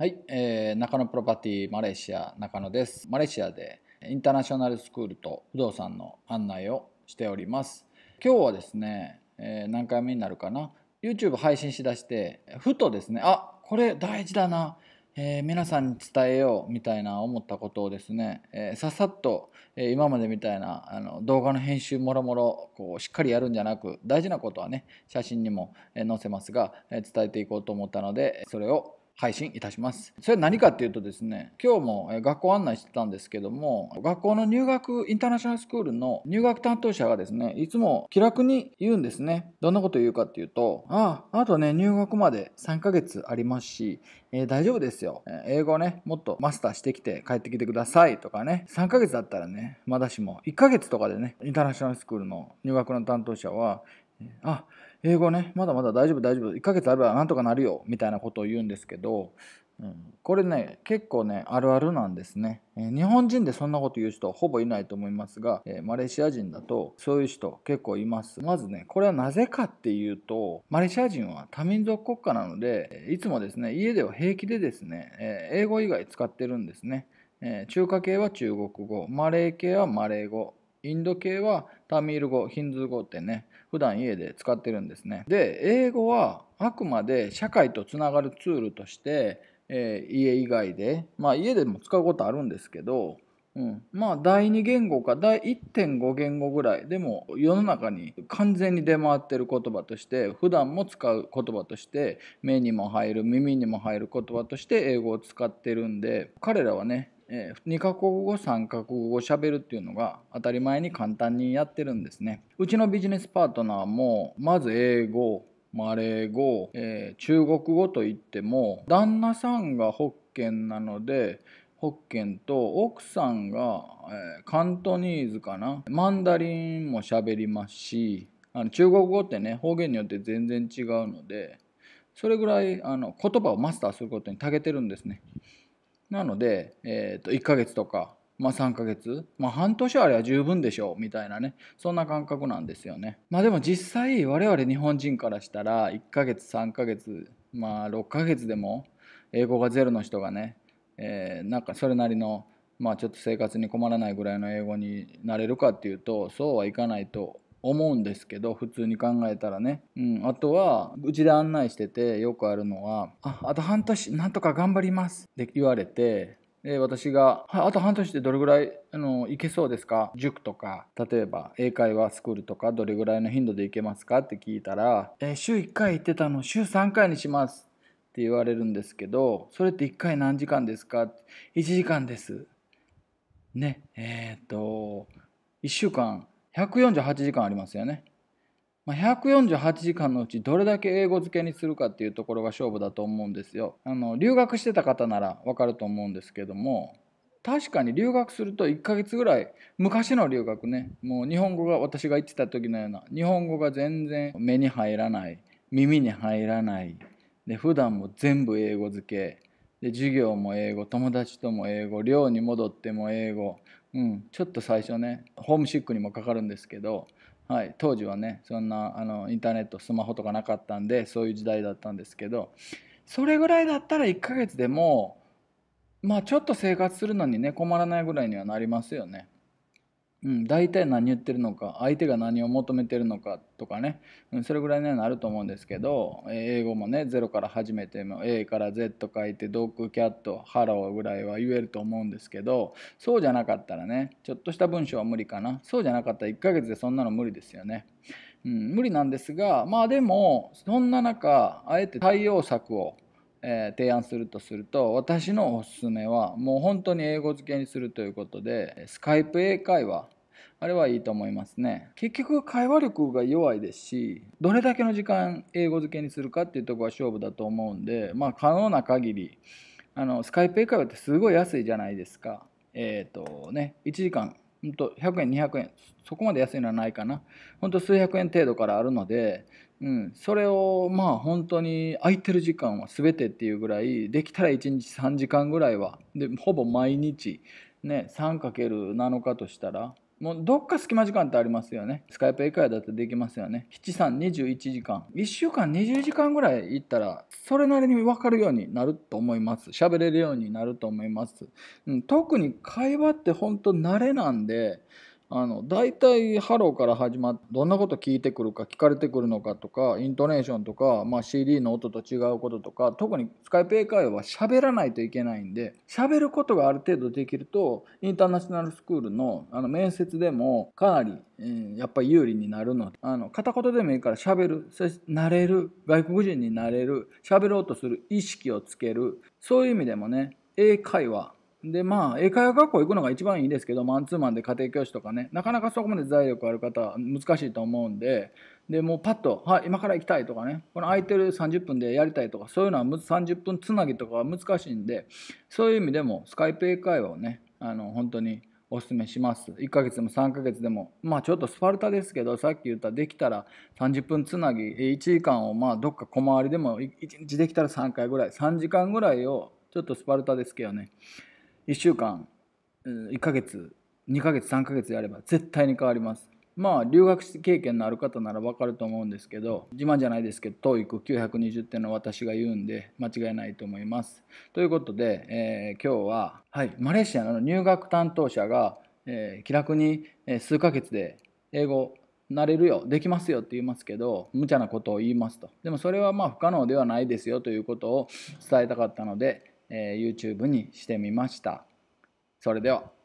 はい、えー、中野プロパティマレーシア中野です。マレーシアでインターナショナルスクールと不動産の案内をしております。今日はですね、えー、何回目になるかな YouTube 配信しだしてふとですねあこれ大事だな、えー、皆さんに伝えようみたいな思ったことをですね、えー、ささっと、え今までみたいなあの動画の編集もろもろこうしっかりやるんじゃなく大事なことはね写真にも載せますが、え伝えていこうと思ったのでそれを配信いたします。それは何かっていうとですね、今日も学校案内してたんですけども、学校の入学、インターナショナルスクールの入学担当者がですね、いつも気楽に言うんですね。どんなこと言うかっていうと、ああ、あとね、入学まで3ヶ月ありますし、えー、大丈夫ですよ。英語ね、もっとマスターしてきて帰ってきてくださいとかね、3ヶ月だったらね、まだしも、1ヶ月とかでね、インターナショナルスクールの入学の担当者は、あ英語ねまだまだ大丈夫大丈夫1ヶ月あればなんとかなるよみたいなことを言うんですけど、うん、これね結構ねあるあるなんですね、えー、日本人でそんなこと言う人ほぼいないと思いますが、えー、マレーシア人だとそういう人結構いますまずねこれはなぜかっていうとマレーシア人は多民族国家なのでいつもですね家では平気でですね、えー、英語以外使ってるんですね、え中華系は中国語マレー系はマレー語インド系はタミール語ヒンズー語ってね普段家で使ってるんですねで英語はあくまで社会とつながるツールとして、えー、家以外でまあ家でも使うことあるんですけど、うん、まあ第2言語か第1.5言語ぐらいでも世の中に完全に出回ってる言葉として普段も使う言葉として目にも入る耳にも入る言葉として英語を使ってるんで彼らはね2カ国語3カ国語喋るっていうのが当たり前に簡単にやってるんですねうちのビジネスパートナーもまず英語マレー語、えー、中国語といっても旦那さんがホッケンなのでホッケンと奥さんが、えー、カントニーズかなマンダリンも喋りますしあの中国語ってね方言によって全然違うのでそれぐらいあの言葉をマスターすることに長けてるんですね。なので、えー、と1ヶ月とか、まあ、3ヶ月、まあ、半年あれば十分でしょうみたいなねそんな感覚なんですよね。まあ、でも実際我々日本人からしたら1ヶ月3ヶ月、まあ、6ヶ月でも英語がゼロの人がね、えー、なんかそれなりの、まあ、ちょっと生活に困らないぐらいの英語になれるかっていうとそうはいかないと思うんですけど普通に考えたらね、うん、あとはうちで案内しててよくあるのは「ああと半年なんとか頑張ります」って言われてで私が、はい、あと半年でどれぐらいあの行けそうですか塾とか例えば英会話スクールとかどれぐらいの頻度で行けますかって聞いたら、えー、週1回行ってたの週3回にしますって言われるんですけどそれって1回何時間ですか ?1 時間です。ねえー、っと1週間148時間ありますよね。ま148時間のうちどれだけ英語付けにするかっていうところが勝負だと思うんですよ。あの留学してた方ならわかると思うんですけども確かに留学すると1ヶ月ぐらい昔の留学ねもう日本語が私が行ってた時のような日本語が全然目に入らない耳に入らないで普段も全部英語付けで授業も英語友達とも英語寮に戻っても英語うん、ちょっと最初ねホームシックにもかかるんですけど、はい、当時はねそんなあのインターネットスマホとかなかったんでそういう時代だったんですけどそれぐらいだったら1ヶ月でもまあちょっと生活するのにね困らないぐらいにはなりますよね。うん、大体何言ってるのか相手が何を求めてるのかとかね、うん、それぐらいにはなると思うんですけど英語もねゼロから始めても A から Z 書いてドッグキャットハローぐらいは言えると思うんですけどそうじゃなかったらねちょっとした文章は無理かなそうじゃなかったら1ヶ月でそんなの無理ですよね。うん、無理なんですがまあでもそんな中あえて対応策をえー、提案するとすると私のおすすめはもう本当に英語付けにするということでスカイプ英会話あれはいいと思いますね結局会話力が弱いですしどれだけの時間英語付けにするかっていうとこは勝負だと思うんでまあ可能な限りあのスカイプ英会話ってすごい安いじゃないですかえっ、ー、とね1時間本当100円200円そこまで安いのはないかな本当数百円程度からあるので、うん、それをまあ本当に空いてる時間は全てっていうぐらいできたら1日3時間ぐらいはでほぼ毎日ね 3×7 日としたらもうどっか隙間時間ってありますよね。スカイプ以下だってできますよね。7321時間。1週間20時間ぐらい行ったら、それなりに分かるようになると思います。喋れるようになると思います。うん、特に会話って本当慣れなんで、あの大体ハローから始まってどんなこと聞いてくるか聞かれてくるのかとかイントネーションとか、まあ、CD の音と違うこととか特にスカイペ英会話は喋らないといけないんで喋ることがある程度できるとインターナショナルスクールのあの面接でもかなり、えー、やっぱり有利になるのであの片言でもいいから喋るそして慣れる外国人になれる喋ろうとする意識をつけるそういう意味でもね英会話で、まあ、英会話学校行くのが一番いいですけど、マンツーマンで家庭教師とかね、なかなかそこまで財力ある方は難しいと思うんで、で、もうパッと、は今から行きたいとかね、この空いてる30分でやりたいとか、そういうのは30分つなぎとかは難しいんで、そういう意味でも、スカイプ英会話をね、あの、本当におすめします。1ヶ月でも3ヶ月でも、まあちょっとスパルタですけど、さっき言ったできたら30分つなぎ、1時間をまあどっか小回りでも1日できたら3回ぐらい、3時間ぐらいをちょっとスパルタですけどね、1週間1ヶ月2ヶ月3ヶ月やれば絶対に変わりますまあ留学経験のある方ならわかると思うんですけど自慢じゃないですけど TOEIC920 点の私が言うんで間違いないと思いますということで、えー、今日は、はい、マレーシアの入学担当者が、えー、気楽に数ヶ月で英語なれるよできますよって言いますけど無茶なことを言いますとでもそれはまあ不可能ではないですよということを伝えたかったのでえー、YouTube にしてみました。それでは。